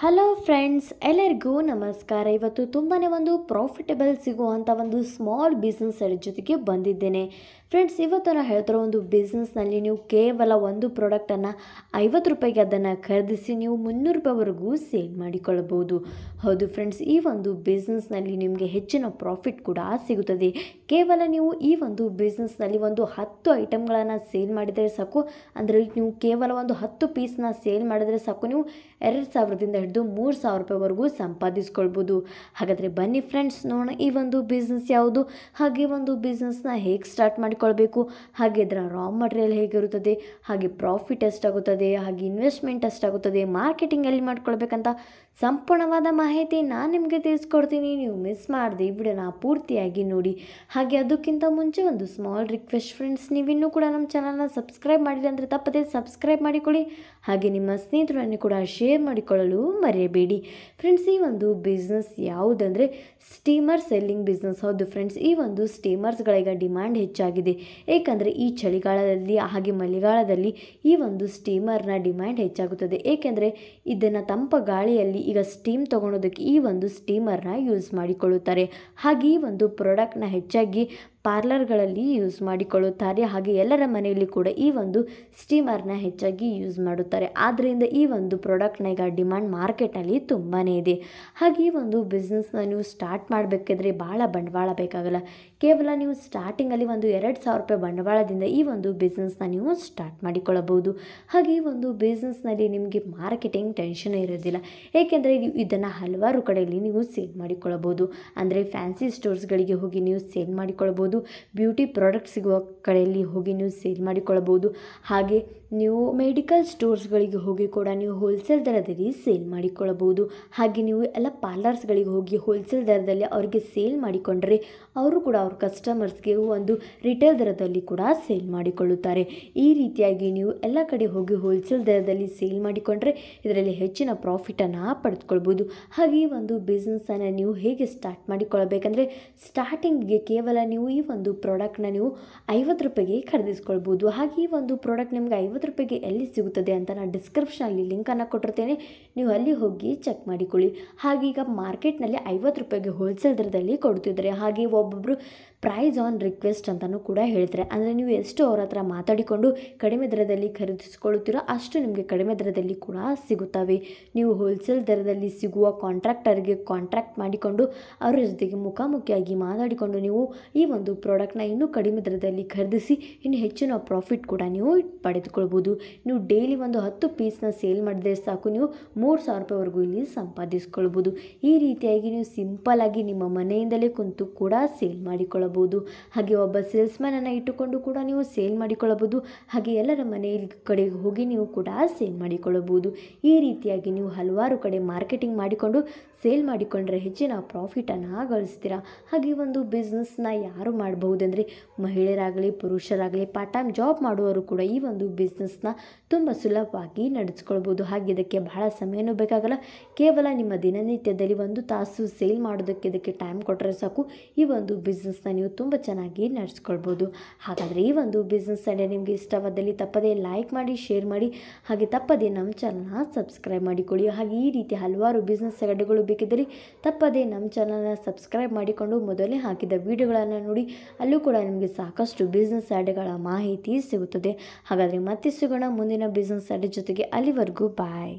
hello friends ಎಲ್ಲರಿಗೂ ನಮಸ್ಕಾರ ಇವತ್ತು ತುಂಬಾ ಒಂದು ಪ್ರಾಫಿಟೇಬಲ್ ಸಿಗುವಂಥ ಒಂದು ಸ್ಮಾಲ್ ಬಿಸ್ನೆಸ್ ಜೊತೆಗೆ ಬಂದಿದ್ದೇನೆ ಫ್ರೆಂಡ್ಸ್ ಇವತ್ತು ನಾನು ಹೇಳ್ತಿರೋ ಒಂದು ಬಿಸ್ನೆಸ್ನಲ್ಲಿ ನೀವು ಕೇವಲ ಒಂದು ಪ್ರಾಡಕ್ಟನ್ನು ಐವತ್ತು ರೂಪಾಯಿಗೆ ಅದನ್ನು ಖರೀದಿಸಿ ನೀವು ಮುನ್ನೂರು ರೂಪಾಯಿವರೆಗೂ ಸೇಲ್ ಮಾಡಿಕೊಳ್ಳಬಹುದು ಹೌದು ಫ್ರೆಂಡ್ಸ್ ಈ ಒಂದು ಬಿಸ್ನೆಸ್ನಲ್ಲಿ ನಿಮಗೆ ಹೆಚ್ಚಿನ ಪ್ರಾಫಿಟ್ ಕೂಡ ಸಿಗುತ್ತದೆ ಕೇವಲ ನೀವು ಈ ಒಂದು ಬಿಸ್ನೆಸ್ನಲ್ಲಿ ಒಂದು ಹತ್ತು ಐಟಮ್ಗಳನ್ನು ಸೇಲ್ ಮಾಡಿದರೆ ಸಾಕು ಅಂದರೆ ನೀವು ಕೇವಲ ಒಂದು ಹತ್ತು ಪೀಸ್ನ ಸೇಲ್ ಮಾಡಿದರೆ ಸಾಕು ನೀವು ಎರಡು ಸಾವಿರದಿಂದ ಹಿಡಿದು ಮೂರು ಸಾವಿರ ರೂಪಾಯಿವರೆಗೂ ಸಂಪಾದಿಸ್ಕೊಳ್ಬೋದು ಹಾಗಾದರೆ ಬನ್ನಿ ಫ್ರೆಂಡ್ಸ್ ನೋಡೋಣ ಈ ಒಂದು ಬಿಸ್ನೆಸ್ ಯಾವುದು ಹಾಗೆ ಒಂದು ಬಿಸ್ನೆಸ್ನ ಹೇಗೆ ಸ್ಟಾರ್ಟ್ ಮಾಡಿಕೊಳ್ಬೇಕು ಹಾಗೆ ಅದರ ರಾ ಮಟೀರಿಯಲ್ ಹೇಗಿರುತ್ತದೆ ಹಾಗೆ ಪ್ರಾಫಿಟ್ ಎಷ್ಟಾಗುತ್ತದೆ ಹಾಗೆ ಇನ್ವೆಸ್ಟ್ಮೆಂಟ್ ಎಷ್ಟಾಗುತ್ತದೆ ಮಾರ್ಕೆಟಿಂಗ್ ಎಲ್ಲಿ ಮಾಡ್ಕೊಳ್ಬೇಕಂತ ಸಂಪೂರ್ಣವಾದ ಮಾಹಿತಿ ನಾನು ನಿಮಗೆ ತಿಳಿಸ್ಕೊಡ್ತೀನಿ ನೀವು ಮಿಸ್ ಮಾಡಿದೆ ಈ ನಾ ಪೂರ್ತಿಯಾಗಿ ನೋಡಿ ಹಾಗೆ ಅದಕ್ಕಿಂತ ಮುಂಚೆ ಒಂದು ಸ್ಮಾಲ್ ರಿಕ್ವೆಸ್ಟ್ ಫ್ರೆಂಡ್ಸ್ ನೀವಿನ್ನೂ ಕೂಡ ನಮ್ಮ ಚಾನಲ್ನ ಸಬ್ಸ್ಕ್ರೈಬ್ ಮಾಡಿಲ್ಲ ಅಂದರೆ ತಪ್ಪದೇ ಸಬ್ಸ್ಕ್ರೈಬ್ ಮಾಡಿಕೊಳ್ಳಿ ಹಾಗೆ ನಿಮ್ಮ ಸ್ನೇಹಿತರನ್ನು ಕೂಡ ಶೇರ್ ಮಾಡಿಕೊಳ್ಳಲು ಮರೆಯಬೇಡಿ ಫ್ರೆಂಡ್ಸ್ ಈ ಒಂದು ಬಿಸ್ನೆಸ್ ಯಾವುದಂದರೆ ಸ್ಟೀಮರ್ ಸೆಲ್ಲಿಂಗ್ ಬಿಸ್ನೆಸ್ ಹೌದು ಫ್ರೆಂಡ್ಸ್ ಈ ಒಂದು ಸ್ಟೀಮರ್ಸ್ಗಳಿಗೆ ಡಿಮ್ಯಾಂಡ್ ಹೆಚ್ಚಾಗಿದೆ ಏಕೆಂದರೆ ಈ ಚಳಿಗಾಲದಲ್ಲಿ ಹಾಗೆ ಮಳೆಗಾಲದಲ್ಲಿ ಈ ಒಂದು ಸ್ಟೀಮರ್ನ ಡಿಮ್ಯಾಂಡ್ ಹೆಚ್ಚಾಗುತ್ತದೆ ಏಕೆಂದರೆ ಇದನ್ನು ತಂಪ ಗಾಳಿಯಲ್ಲಿ ಈಗ ಸ್ಟೀಮ್ ತಗೊಳೋದಕ್ಕೆ ಈ ಒಂದು ಸ್ಟೀಮರ್ನ ಯೂಸ್ ಮಾಡಿಕೊಳ್ಳುತ್ತಾರೆ ಹಾಗೆ ಈ ಒಂದು ಪ್ರಾಡಕ್ಟ್ನ ಹೆಚ್ಚಾಗಿ ಪಾರ್ಲರ್ಗಳಲ್ಲಿ ಯೂಸ್ ಮಾಡಿಕೊಳ್ಳುತ್ತಾರೆ ಹಾಗೆ ಎಲ್ಲರ ಮನೆಯಲ್ಲಿ ಕೂಡ ಈ ಒಂದು ಸ್ಟೀಮರ್ನ ಹೆಚ್ಚಾಗಿ ಯೂಸ್ ಮಾಡುತ್ತಾರೆ ಆದ್ದರಿಂದ ಈ ಒಂದು ಪ್ರಾಡಕ್ಟ್ನ ಈಗ ಡಿಮ್ಯಾಂಡ್ ಮಾರ್ಕೆಟಲ್ಲಿ ತುಂಬಾ ಇದೆ ಹಾಗೆ ಈ ಒಂದು ಬಿಸ್ನೆಸ್ನ ನೀವು ಸ್ಟಾರ್ಟ್ ಮಾಡಬೇಕಿದ್ರೆ ಭಾಳ ಬಂಡವಾಳ ಬೇಕಾಗಲ್ಲ ಕೇವಲ ನೀವು ಸ್ಟಾರ್ಟಿಂಗಲ್ಲಿ ಒಂದು ಎರಡು ಸಾವಿರ ರೂಪಾಯಿ ಬಂಡವಾಳದಿಂದ ಈ ಒಂದು ಬಿಸ್ನೆಸ್ನ ನೀವು ಸ್ಟಾರ್ಟ್ ಮಾಡಿಕೊಳ್ಳಬಹುದು ಹಾಗೆ ಈ ಒಂದು ಬಿಸ್ನೆಸ್ನಲ್ಲಿ ನಿಮಗೆ ಮಾರ್ಕೆಟಿಂಗ್ ಟೆನ್ಷನ್ ಇರೋದಿಲ್ಲ ಏಕೆಂದರೆ ನೀವು ಇದನ್ನು ಹಲವಾರು ಕಡೆಯಲ್ಲಿ ನೀವು ಸೇಲ್ ಮಾಡಿಕೊಳ್ಳಬಹುದು ಅಂದರೆ ಫ್ಯಾನ್ಸಿ ಸ್ಟೋರ್ಸ್ಗಳಿಗೆ ಹೋಗಿ ನೀವು ಸೇಲ್ ಮಾಡಿಕೊಳ್ಳಬಹುದು ಬ್ಯೂಟಿ ಪ್ರಾಡಕ್ಟ್ ಸಿಗುವ ಕಡೆಯಲ್ಲಿ ಹೋಗಿ ನೀವು ಸೇಲ್ ಮಾಡಿಕೊಳ್ಳಬಹುದು ಹಾಗೆ ನೀವು ಮೆಡಿಕಲ್ ಸ್ಟೋರ್ಸ್ಗಳಿಗೆ ಹೋಗಿ ಕೂಡ ನೀವು ಹೋಲ್ಸೇಲ್ ದರದಲ್ಲಿ ಸೇಲ್ ಮಾಡಿಕೊಳ್ಳಬಹುದು ಹಾಗೆ ನೀವು ಎಲ್ಲ ಪಾರ್ಲರ್ಸ್ಗಳಿಗೆ ಹೋಗಿ ಹೋಲ್ಸೇಲ್ ದರದಲ್ಲಿ ಅವರಿಗೆ ಸೇಲ್ ಮಾಡಿಕೊಂಡರೆ ಅವರು ಕೂಡ ಅವ್ರ ಕಸ್ಟಮರ್ಸ್ಗೆ ಒಂದು ರಿಟೇಲ್ ದರದಲ್ಲಿ ಕೂಡ ಸೇಲ್ ಮಾಡಿಕೊಳ್ಳುತ್ತಾರೆ ಈ ರೀತಿಯಾಗಿ ನೀವು ಎಲ್ಲ ಕಡೆ ಹೋಗಿ ಹೋಲ್ಸೇಲ್ ದರದಲ್ಲಿ ಸೇಲ್ ಮಾಡಿಕೊಂಡ್ರೆ ಇದರಲ್ಲಿ ಹೆಚ್ಚಿನ ಪ್ರಾಫಿಟನ್ನು ಪಡೆದುಕೊಳ್ಬೋದು ಹಾಗೆ ಒಂದು ಬಿಸ್ನೆಸ್ಸನ್ನು ನೀವು ಹೇಗೆ ಸ್ಟಾರ್ಟ್ ಮಾಡಿಕೊಳ್ಳಬೇಕಂದ್ರೆ ಸ್ಟಾರ್ಟಿಂಗ್ಗೆ ಕೇವಲ ನೀವು ಈ ಒಂದು ಪ್ರಾಡಕ್ಟ್ನ ನೀವು ಐವತ್ತು ರೂಪಾಯಿಗೆ ಖರೀದಿಸ್ಕೊಳ್ಬೋದು ಹಾಗೆ ಈ ಒಂದು ಪ್ರಾಡಕ್ಟ್ ನಿಮ್ಗೆ ಐವತ್ತು ರೂಪಾಯಿಗೆ ಎಲ್ಲಿ ಸಿಗುತ್ತದೆ ಅಂತ ನಾನು ಡಿಸ್ಕ್ರಿಪ್ಷನಲ್ಲಿ ಲಿಂಕನ್ನು ಕೊಟ್ಟಿರ್ತೇನೆ ನೀವು ಅಲ್ಲಿ ಹೋಗಿ ಚೆಕ್ ಮಾಡಿಕೊಳ್ಳಿ ಹಾಗೀಗ ಮಾರ್ಕೆಟ್ನಲ್ಲಿ ಐವತ್ತು ರೂಪಾಯಿಗೆ ಹೋಲ್ಸೇಲ್ ದರದಲ್ಲಿ ಕೊಡ್ತಿದ್ದಾರೆ ಹಾಗೆ ಒಬ್ಬೊಬ್ಬರು ಪ್ರೈಸ್ ಆನ್ ರಿಕ್ವೆಸ್ಟ್ ಅಂತಲೂ ಕೂಡ ಹೇಳ್ತಾರೆ ಅಂದರೆ ನೀವು ಎಷ್ಟು ಅವರ ಹತ್ರ ಮಾತಾಡಿಕೊಂಡು ಕಡಿಮೆ ದರದಲ್ಲಿ ಖರೀದಿಸಿಕೊಳ್ಳುತ್ತೀರೋ ಅಷ್ಟು ನಿಮಗೆ ಕಡಿಮೆ ದರದಲ್ಲಿ ಕೂಡ ಸಿಗುತ್ತವೆ ನೀವು ಹೋಲ್ಸೇಲ್ ದರದಲ್ಲಿ ಸಿಗುವ ಕಾಂಟ್ರಾಕ್ಟರ್ಗೆ ಕಾಂಟ್ರಾಕ್ಟ್ ಮಾಡಿಕೊಂಡು ಅವರ ಜೊತೆಗೆ ಮುಖಾಮುಖಿಯಾಗಿ ಮಾತಾಡಿಕೊಂಡು ನೀವು ಈ ಒಂದು ಪ್ರಾಡಕ್ಟ್ನ ಇನ್ನೂ ಕಡಿಮೆ ದರದಲ್ಲಿ ಖರೀದಿಸಿ ಇನ್ನು ಹೆಚ್ಚಿನ ಪ್ರಾಫಿಟ್ ಕೂಡ ನೀವು ಪಡೆದುಕೊಳ್ಬೋದು ನೀವು ಡೈಲಿ ಒಂದು ಹತ್ತು ಪೀಸ್ನ ಸೇಲ್ ಮಾಡಿದ್ರೆ ಸಾಕು ನೀವು ಮೂರು ಸಾವಿರ ರೂಪಾಯಿವರೆಗೂ ಇಲ್ಲಿ ಸಂಪಾದಿಸ್ಕೊಳ್ಬೋದು ಈ ರೀತಿಯಾಗಿ ನೀವು ಸಿಂಪಲ್ ಆಗಿ ನಿಮ್ಮ ಮನೆಯಿಂದಲೇ ಕುಂತು ಕೂಡ ಸೇಲ್ ಮಾಡಿಕೊಳ್ಳಬಹುದು ಹಾಗೆ ಒಬ್ಬ ಸೇಲ್ಸ್ಮನನ್ನು ಇಟ್ಟುಕೊಂಡು ಕೂಡ ನೀವು ಸೇಲ್ ಮಾಡಿಕೊಳ್ಳಬಹುದು ಹಾಗೆ ಎಲ್ಲರ ಮನೆಯಲ್ಲಿ ಕಡೆಗೆ ಹೋಗಿ ನೀವು ಕೂಡ ಸೇಲ್ ಮಾಡಿಕೊಳ್ಳಬಹುದು ಈ ರೀತಿಯಾಗಿ ನೀವು ಹಲವಾರು ಕಡೆ ಮಾರ್ಕೆಟಿಂಗ್ ಮಾಡಿಕೊಂಡು ಸೇಲ್ ಮಾಡಿಕೊಂಡ್ರೆ ಹೆಚ್ಚಿನ ಪ್ರಾಫಿಟನ್ನು ಗಳಿಸ್ತೀರಾ ಹಾಗೆ ಒಂದು ಬಿಸ್ನೆಸ್ನ ಯಾರು ಮಾಡಬಹುದಂದರೆ ಮಹಿಳೆಯರಾಗಲಿ ಪುರುಷರಾಗಲಿ ಪಾರ್ಟ್ ಟೈಮ್ ಜಾಬ್ ಮಾಡುವವರು ಕೂಡ ಈ ಒಂದು ಬಿಸ್ನೆಸ್ನ ತುಂಬ ಸುಲಭವಾಗಿ ನಡೆಸ್ಕೊಳ್ಬೋದು ಹಾಗೆ ಇದಕ್ಕೆ ಬಹಳ ಸಮಯನೂ ಬೇಕಾಗಲ್ಲ ಕೇವಲ ನಿಮ್ಮ ದಿನನಿತ್ಯದಲ್ಲಿ ಒಂದು ತಾಸು ಸೇಲ್ ಮಾಡೋದಕ್ಕೆ ಇದಕ್ಕೆ ಟೈಮ್ ಕೊಟ್ಟರೆ ಸಾಕು ಈ ಒಂದು ಬಿಸ್ನೆಸ್ನ ನೀವು ತುಂಬ ಚೆನ್ನಾಗಿ ನಡೆಸ್ಕೊಳ್ಬೋದು ಹಾಗಾದರೆ ಈ ಒಂದು ಬಿಸ್ನೆಸ್ ಐಡಿಯಾ ನಿಮಗೆ ಇಷ್ಟವಾದಲ್ಲಿ ತಪ್ಪದೇ ಲೈಕ್ ಮಾಡಿ ಶೇರ್ ಮಾಡಿ ಹಾಗೆ ತಪ್ಪದೇ ನಮ್ಮ ಚಾನಲ್ನ ಸಬ್ಸ್ಕ್ರೈಬ್ ಮಾಡಿಕೊಳ್ಳಿ ಹಾಗೆ ಈ ರೀತಿ ಹಲವಾರು ಬಿಸ್ನೆಸ್ ಐಡಿಯಾಗಳು ಬೇಕಿದ್ದರೆ ತಪ್ಪದೇ ನಮ್ಮ ಚಾನಲ್ನ ಸಬ್ಸ್ಕ್ರೈಬ್ ಮಾಡಿಕೊಂಡು ಮೊದಲೇ ಹಾಕಿದ ವಿಡಿಯೋಗಳನ್ನು ನೋಡಿ ಅಲ್ಲೂ ಕೂಡ ನಿಮಗೆ ಸಾಕಷ್ಟು ಬಿಸ್ನೆಸ್ ಐಡಿಯಾಗಳ ಮಾಹಿತಿ ಸಿಗುತ್ತದೆ ಹಾಗಾದರೆ ಮತ್ತೆ ಸಿಗೋಣ ಮುಂದಿನ ಬಿಸ್ನೆಸ್ ಐಡಿಯಾ ಜೊತೆಗೆ ಅಲ್ಲಿವರೆಗೂ ಬಾಯ್